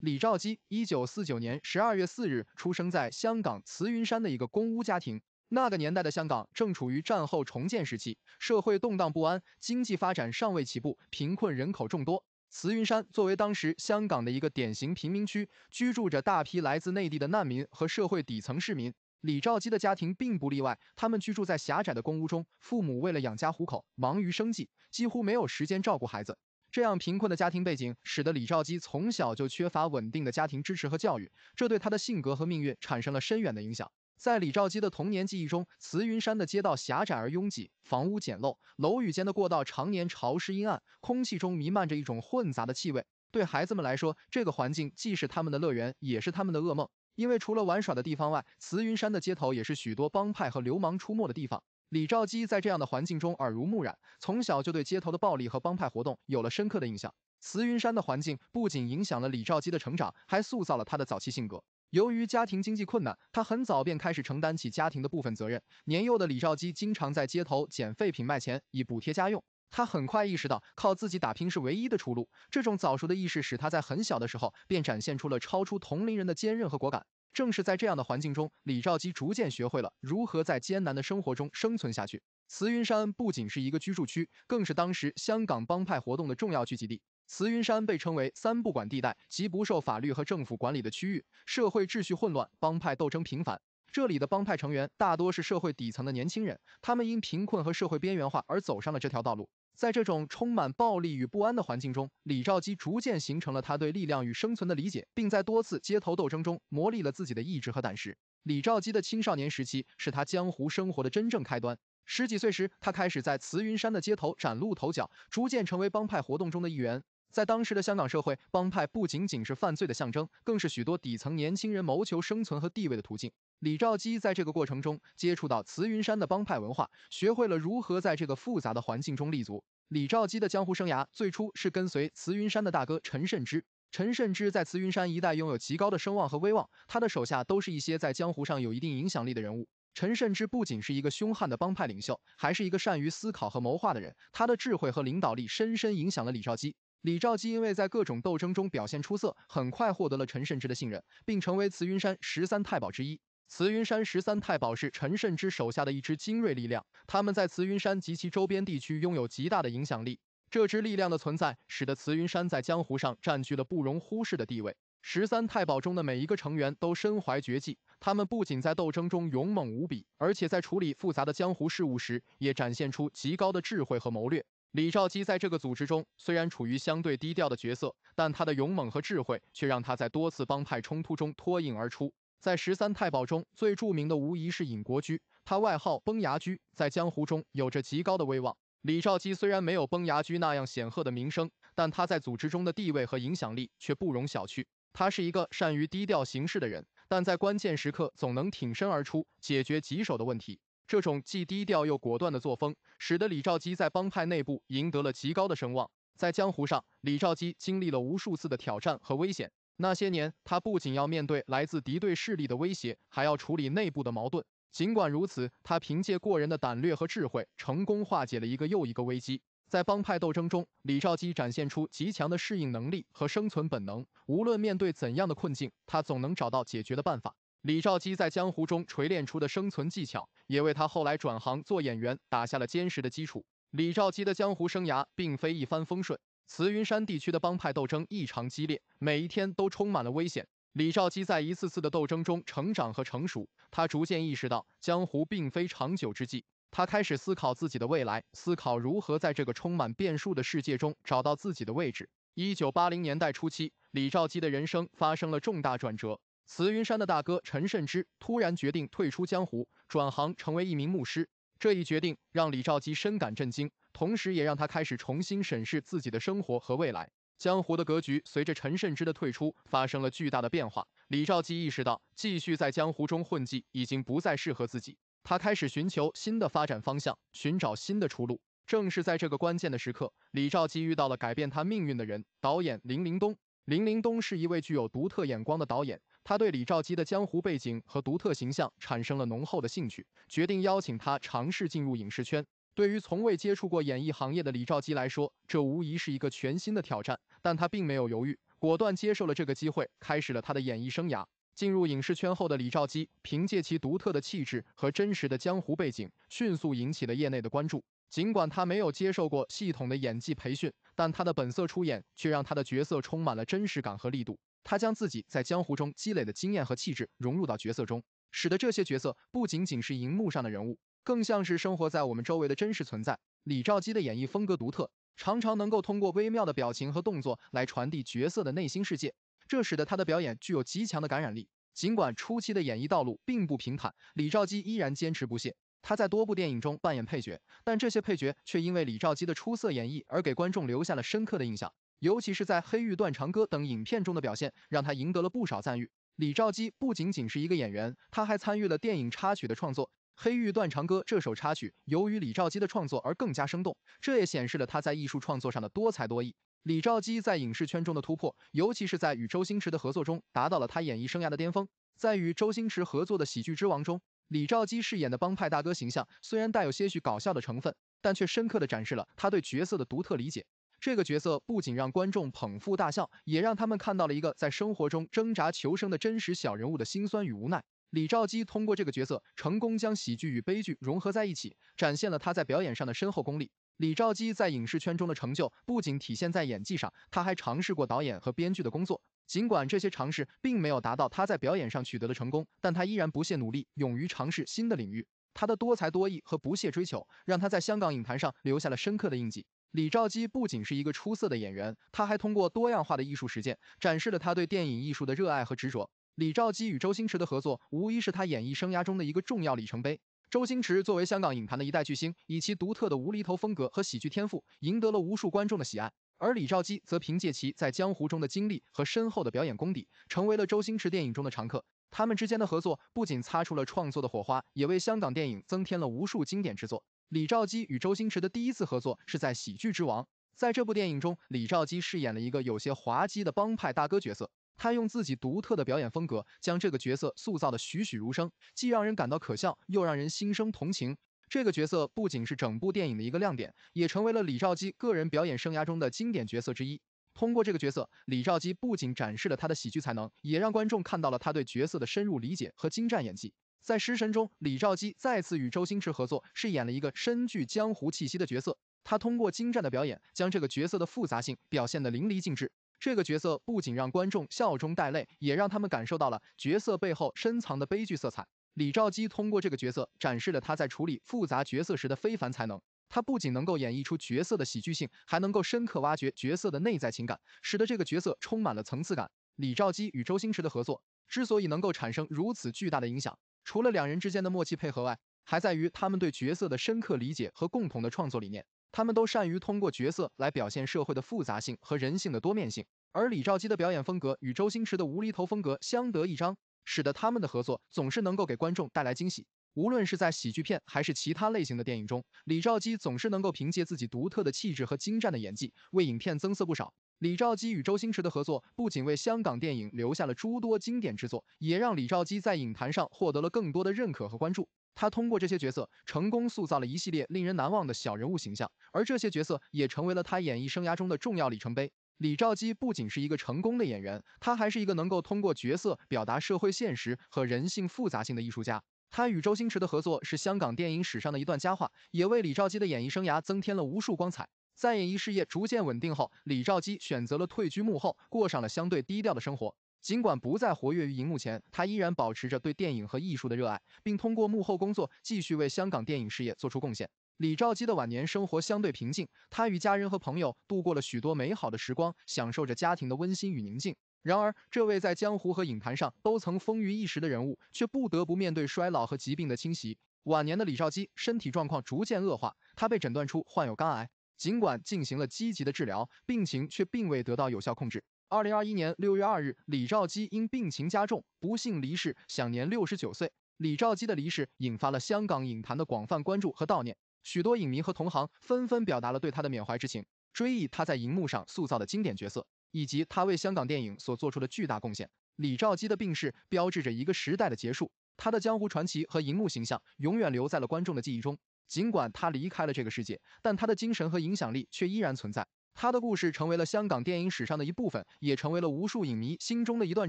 李兆基，一九四九年十二月四日出生在香港慈云山的一个公屋家庭。那个年代的香港正处于战后重建时期，社会动荡不安，经济发展尚未起步，贫困人口众多。慈云山作为当时香港的一个典型贫民区，居住着大批来自内地的难民和社会底层市民。李兆基的家庭并不例外，他们居住在狭窄的公屋中，父母为了养家糊口，忙于生计，几乎没有时间照顾孩子。这样贫困的家庭背景，使得李兆基从小就缺乏稳定的家庭支持和教育，这对他的性格和命运产生了深远的影响。在李兆基的童年记忆中，慈云山的街道狭窄而拥挤，房屋简陋，楼宇间的过道常年潮湿阴暗，空气中弥漫着一种混杂的气味。对孩子们来说，这个环境既是他们的乐园，也是他们的噩梦，因为除了玩耍的地方外，慈云山的街头也是许多帮派和流氓出没的地方。李兆基在这样的环境中耳濡目染，从小就对街头的暴力和帮派活动有了深刻的印象。慈云山的环境不仅影响了李兆基的成长，还塑造了他的早期性格。由于家庭经济困难，他很早便开始承担起家庭的部分责任。年幼的李兆基经常在街头捡废品卖钱，以补贴家用。他很快意识到靠自己打拼是唯一的出路。这种早熟的意识使他在很小的时候便展现出了超出同龄人的坚韧和果敢。正是在这样的环境中，李兆基逐渐学会了如何在艰难的生活中生存下去。慈云山不仅是一个居住区，更是当时香港帮派活动的重要聚集地。慈云山被称为“三不管”地带，即不受法律和政府管理的区域，社会秩序混乱，帮派斗争频繁。这里的帮派成员大多是社会底层的年轻人，他们因贫困和社会边缘化而走上了这条道路。在这种充满暴力与不安的环境中，李兆基逐渐形成了他对力量与生存的理解，并在多次街头斗争中磨砺了自己的意志和胆识。李兆基的青少年时期是他江湖生活的真正开端。十几岁时，他开始在慈云山的街头崭露头角，逐渐成为帮派活动中的一员。在当时的香港社会，帮派不仅仅是犯罪的象征，更是许多底层年轻人谋求生存和地位的途径。李兆基在这个过程中接触到慈云山的帮派文化，学会了如何在这个复杂的环境中立足。李兆基的江湖生涯最初是跟随慈云山的大哥陈慎之。陈慎之在慈云山一带拥有极高的声望和威望，他的手下都是一些在江湖上有一定影响力的人物。陈慎之不仅是一个凶悍的帮派领袖，还是一个善于思考和谋划的人。他的智慧和领导力深深影响了李兆基。李兆基因为在各种斗争中表现出色，很快获得了陈慎之的信任，并成为慈云山十三太保之一。慈云山十三太保是陈慎之手下的一支精锐力量，他们在慈云山及其周边地区拥有极大的影响力。这支力量的存在，使得慈云山在江湖上占据了不容忽视的地位。十三太保中的每一个成员都身怀绝技，他们不仅在斗争中勇猛无比，而且在处理复杂的江湖事务时，也展现出极高的智慧和谋略。李兆基在这个组织中虽然处于相对低调的角色，但他的勇猛和智慧却让他在多次帮派冲突中脱颖而出。在十三太保中，最著名的无疑是尹国驹，他外号崩牙驹，在江湖中有着极高的威望。李兆基虽然没有崩牙驹那样显赫的名声，但他在组织中的地位和影响力却不容小觑。他是一个善于低调行事的人，但在关键时刻总能挺身而出，解决棘手的问题。这种既低调又果断的作风，使得李兆基在帮派内部赢得了极高的声望。在江湖上，李兆基经历了无数次的挑战和危险。那些年，他不仅要面对来自敌对势力的威胁，还要处理内部的矛盾。尽管如此，他凭借过人的胆略和智慧，成功化解了一个又一个危机。在帮派斗争中，李兆基展现出极强的适应能力和生存本能。无论面对怎样的困境，他总能找到解决的办法。李兆基在江湖中锤炼出的生存技巧，也为他后来转行做演员打下了坚实的基础。李兆基的江湖生涯并非一帆风顺。慈云山地区的帮派斗争异常激烈，每一天都充满了危险。李兆基在一次次的斗争中成长和成熟，他逐渐意识到江湖并非长久之计。他开始思考自己的未来，思考如何在这个充满变数的世界中找到自己的位置。一九八零年代初期，李兆基的人生发生了重大转折。慈云山的大哥陈慎之突然决定退出江湖，转行成为一名牧师。这一决定让李兆基深感震惊，同时也让他开始重新审视自己的生活和未来。江湖的格局随着陈慎之的退出发生了巨大的变化，李兆基意识到继续在江湖中混迹已经不再适合自己，他开始寻求新的发展方向，寻找新的出路。正是在这个关键的时刻，李兆基遇到了改变他命运的人——导演林林东。林林东是一位具有独特眼光的导演。他对李兆基的江湖背景和独特形象产生了浓厚的兴趣，决定邀请他尝试进入影视圈。对于从未接触过演艺行业的李兆基来说，这无疑是一个全新的挑战。但他并没有犹豫，果断接受了这个机会，开始了他的演艺生涯。进入影视圈后的李兆基，凭借其独特的气质和真实的江湖背景，迅速引起了业内的关注。尽管他没有接受过系统的演技培训，但他的本色出演却让他的角色充满了真实感和力度。他将自己在江湖中积累的经验和气质融入到角色中，使得这些角色不仅仅是荧幕上的人物，更像是生活在我们周围的真实存在。李兆基的演绎风格独特，常常能够通过微妙的表情和动作来传递角色的内心世界，这使得他的表演具有极强的感染力。尽管初期的演绎道路并不平坦，李兆基依然坚持不懈。他在多部电影中扮演配角，但这些配角却因为李兆基的出色演绎而给观众留下了深刻的印象。尤其是在《黑玉断肠歌》等影片中的表现，让他赢得了不少赞誉。李兆基不仅仅是一个演员，他还参与了电影插曲的创作。《黑玉断肠歌》这首插曲，由于李兆基的创作而更加生动，这也显示了他在艺术创作上的多才多艺。李兆基在影视圈中的突破，尤其是在与周星驰的合作中，达到了他演艺生涯的巅峰。在与周星驰合作的《喜剧之王》中，李兆基饰演的帮派大哥形象，虽然带有些许搞笑的成分，但却深刻的展示了他对角色的独特理解。这个角色不仅让观众捧腹大笑，也让他们看到了一个在生活中挣扎求生的真实小人物的辛酸与无奈。李兆基通过这个角色，成功将喜剧与悲剧融合在一起，展现了他在表演上的深厚功力。李兆基在影视圈中的成就不仅体现在演技上，他还尝试过导演和编剧的工作。尽管这些尝试并没有达到他在表演上取得的成功，但他依然不懈努力，勇于尝试新的领域。他的多才多艺和不懈追求，让他在香港影坛上留下了深刻的印记。李兆基不仅是一个出色的演员，他还通过多样化的艺术实践，展示了他对电影艺术的热爱和执着。李兆基与周星驰的合作，无疑是他演艺生涯中的一个重要里程碑。周星驰作为香港影坛的一代巨星，以其独特的无厘头风格和喜剧天赋，赢得了无数观众的喜爱。而李兆基则凭借其在江湖中的经历和深厚的表演功底，成为了周星驰电影中的常客。他们之间的合作不仅擦出了创作的火花，也为香港电影增添了无数经典之作。李兆基与周星驰的第一次合作是在《喜剧之王》。在这部电影中，李兆基饰演了一个有些滑稽的帮派大哥角色。他用自己独特的表演风格，将这个角色塑造得栩栩如生，既让人感到可笑，又让人心生同情。这个角色不仅是整部电影的一个亮点，也成为了李兆基个人表演生涯中的经典角色之一。通过这个角色，李兆基不仅展示了他的喜剧才能，也让观众看到了他对角色的深入理解和精湛演技。在《失神》中，李兆基再次与周星驰合作，饰演了一个深具江湖气息的角色。他通过精湛的表演，将这个角色的复杂性表现得淋漓尽致。这个角色不仅让观众笑中带泪，也让他们感受到了角色背后深藏的悲剧色彩。李兆基通过这个角色展示了他在处理复杂角色时的非凡才能。他不仅能够演绎出角色的喜剧性，还能够深刻挖掘角色的内在情感，使得这个角色充满了层次感。李兆基与周星驰的合作之所以能够产生如此巨大的影响，除了两人之间的默契配合外，还在于他们对角色的深刻理解和共同的创作理念。他们都善于通过角色来表现社会的复杂性和人性的多面性。而李兆基的表演风格与周星驰的无厘头风格相得益彰，使得他们的合作总是能够给观众带来惊喜。无论是在喜剧片还是其他类型的电影中，李兆基总是能够凭借自己独特的气质和精湛的演技为影片增色不少。李兆基与周星驰的合作不仅为香港电影留下了诸多经典之作，也让李兆基在影坛上获得了更多的认可和关注。他通过这些角色成功塑造了一系列令人难忘的小人物形象，而这些角色也成为了他演艺生涯中的重要里程碑。李兆基不仅是一个成功的演员，他还是一个能够通过角色表达社会现实和人性复杂性的艺术家。他与周星驰的合作是香港电影史上的一段佳话，也为李兆基的演艺生涯增添了无数光彩。在演艺事业逐渐稳定后，李兆基选择了退居幕后，过上了相对低调的生活。尽管不再活跃于荧幕前，他依然保持着对电影和艺术的热爱，并通过幕后工作继续为香港电影事业做出贡献。李兆基的晚年生活相对平静，他与家人和朋友度过了许多美好的时光，享受着家庭的温馨与宁静。然而，这位在江湖和影坛上都曾风靡一时的人物，却不得不面对衰老和疾病的侵袭。晚年的李兆基身体状况逐渐恶化，他被诊断出患有肝癌。尽管进行了积极的治疗，病情却并未得到有效控制。二零二一年六月二日，李兆基因病情加重不幸离世，享年六十九岁。李兆基的离世引发了香港影坛的广泛关注和悼念，许多影迷和同行纷纷表达了对他的缅怀之情，追忆他在银幕上塑造的经典角色，以及他为香港电影所做出的巨大贡献。李兆基的病逝标志着一个时代的结束，他的江湖传奇和银幕形象永远留在了观众的记忆中。尽管他离开了这个世界，但他的精神和影响力却依然存在。他的故事成为了香港电影史上的一部分，也成为了无数影迷心中的一段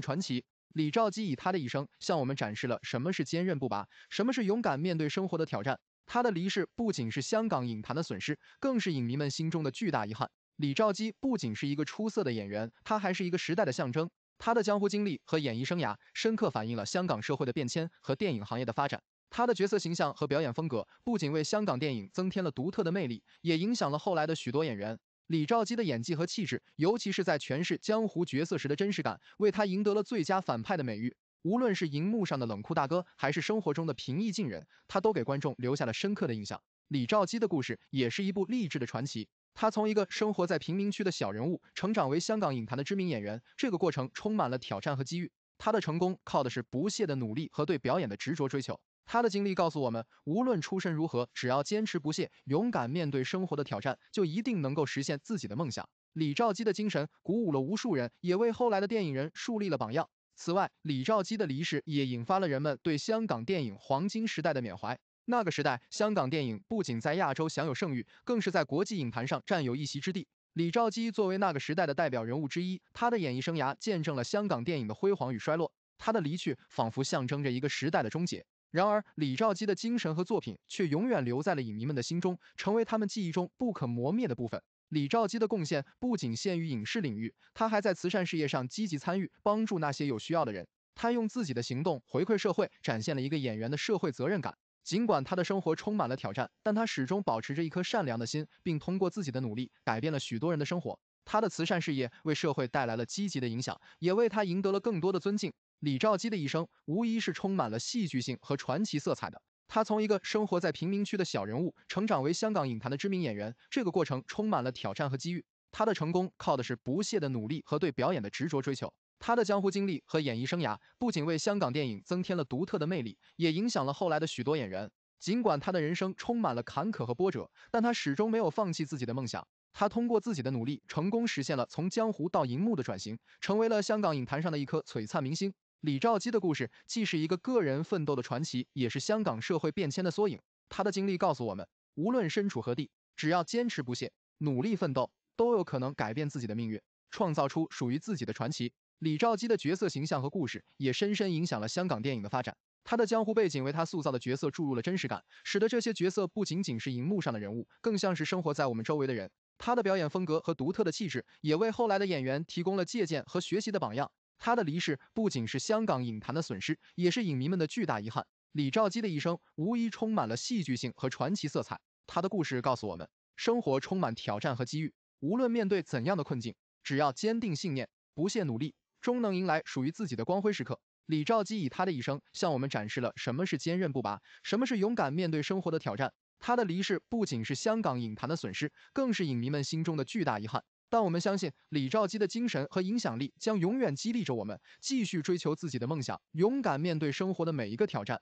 传奇。李兆基以他的一生向我们展示了什么是坚韧不拔，什么是勇敢面对生活的挑战。他的离世不仅是香港影坛的损失，更是影迷们心中的巨大遗憾。李兆基不仅是一个出色的演员，他还是一个时代的象征。他的江湖经历和演艺生涯深刻反映了香港社会的变迁和电影行业的发展。他的角色形象和表演风格不仅为香港电影增添了独特的魅力，也影响了后来的许多演员。李兆基的演技和气质，尤其是在诠释江湖角色时的真实感，为他赢得了最佳反派的美誉。无论是荧幕上的冷酷大哥，还是生活中的平易近人，他都给观众留下了深刻的印象。李兆基的故事也是一部励志的传奇。他从一个生活在贫民区的小人物，成长为香港影坛的知名演员，这个过程充满了挑战和机遇。他的成功靠的是不懈的努力和对表演的执着追求。他的经历告诉我们，无论出身如何，只要坚持不懈、勇敢面对生活的挑战，就一定能够实现自己的梦想。李兆基的精神鼓舞了无数人，也为后来的电影人树立了榜样。此外，李兆基的离世也引发了人们对香港电影黄金时代的缅怀。那个时代，香港电影不仅在亚洲享有盛誉，更是在国际影坛上占有一席之地。李兆基作为那个时代的代表人物之一，他的演艺生涯见证了香港电影的辉煌与衰落。他的离去仿佛象征着一个时代的终结。然而，李兆基的精神和作品却永远留在了影迷们的心中，成为他们记忆中不可磨灭的部分。李兆基的贡献不仅限于影视领域，他还在慈善事业上积极参与，帮助那些有需要的人。他用自己的行动回馈社会，展现了一个演员的社会责任感。尽管他的生活充满了挑战，但他始终保持着一颗善良的心，并通过自己的努力改变了许多人的生活。他的慈善事业为社会带来了积极的影响，也为他赢得了更多的尊敬。李兆基的一生无疑是充满了戏剧性和传奇色彩的。他从一个生活在贫民区的小人物，成长为香港影坛的知名演员，这个过程充满了挑战和机遇。他的成功靠的是不懈的努力和对表演的执着追求。他的江湖经历和演艺生涯不仅为香港电影增添了独特的魅力，也影响了后来的许多演员。尽管他的人生充满了坎坷和波折，但他始终没有放弃自己的梦想。他通过自己的努力，成功实现了从江湖到银幕的转型，成为了香港影坛上的一颗璀璨明星。李兆基的故事既是一个个人奋斗的传奇，也是香港社会变迁的缩影。他的经历告诉我们，无论身处何地，只要坚持不懈、努力奋斗，都有可能改变自己的命运，创造出属于自己的传奇。李兆基的角色形象和故事也深深影响了香港电影的发展。他的江湖背景为他塑造的角色注入了真实感，使得这些角色不仅仅是荧幕上的人物，更像是生活在我们周围的人。他的表演风格和独特的气质也为后来的演员提供了借鉴和学习的榜样。他的离世不仅是香港影坛的损失，也是影迷们的巨大遗憾。李兆基的一生无疑充满了戏剧性和传奇色彩。他的故事告诉我们，生活充满挑战和机遇，无论面对怎样的困境，只要坚定信念、不懈努力，终能迎来属于自己的光辉时刻。李兆基以他的一生向我们展示了什么是坚韧不拔，什么是勇敢面对生活的挑战。他的离世不仅是香港影坛的损失，更是影迷们心中的巨大遗憾。但我们相信李兆基的精神和影响力将永远激励着我们，继续追求自己的梦想，勇敢面对生活的每一个挑战。